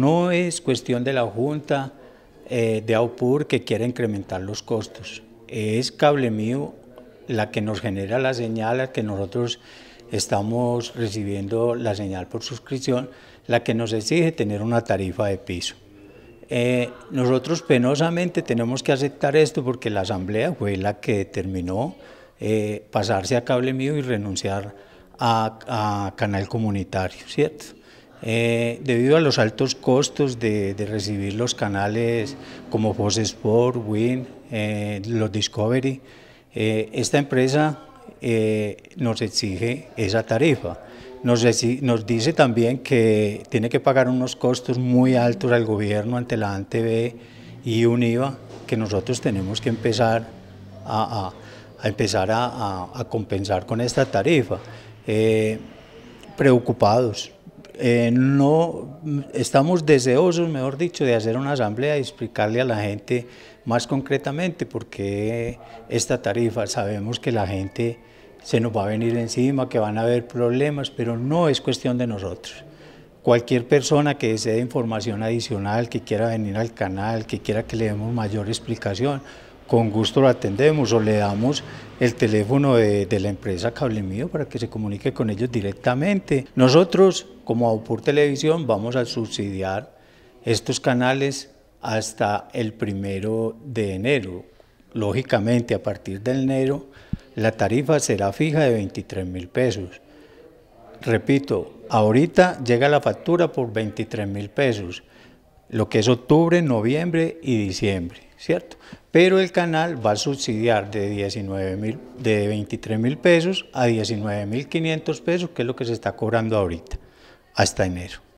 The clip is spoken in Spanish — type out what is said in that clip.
No es cuestión de la Junta eh, de AUPUR que quiera incrementar los costos. Es Cable Mío la que nos genera la señal, la que nosotros estamos recibiendo la señal por suscripción, la que nos exige tener una tarifa de piso. Eh, nosotros penosamente tenemos que aceptar esto porque la asamblea fue la que determinó eh, pasarse a cable mío y renunciar a, a canal comunitario, ¿cierto? Eh, debido a los altos costos de, recibir los canales como Fox Sport, Win, eh, los Discovery, eh, esta empresa nos exige esa tarifa. Nos, dice también que tiene que pagar unos costos muy altos al gobierno ante la ANTV y un IVA que nosotros tenemos que empezar a, empezar a, compensar con esta tarifa. preocupados, eh, no estamos deseosos, mejor dicho, de hacer una asamblea y explicarle a la gente más concretamente por qué esta tarifa. Sabemos que la gente se nos va a venir encima, que van a haber problemas, pero no es cuestión de nosotros. Cualquier persona que desee información adicional, que quiera venir al canal, que quiera que le demos mayor explicación, con gusto lo atendemos o le damos el teléfono de, la empresa Cable Mío para que se comunique con ellos directamente. Nosotros, como AUPUR Televisión, vamos a subsidiar estos canales hasta el primero de enero. Lógicamente, a partir del enero, la tarifa será fija de 23 mil pesos. Repito, ahorita llega la factura por 23 mil pesos lo que es octubre, noviembre y diciembre, ¿cierto? Pero el canal va a subsidiar de, de 23 mil pesos a 19 mil 500 pesos, que es lo que se está cobrando ahorita, hasta enero.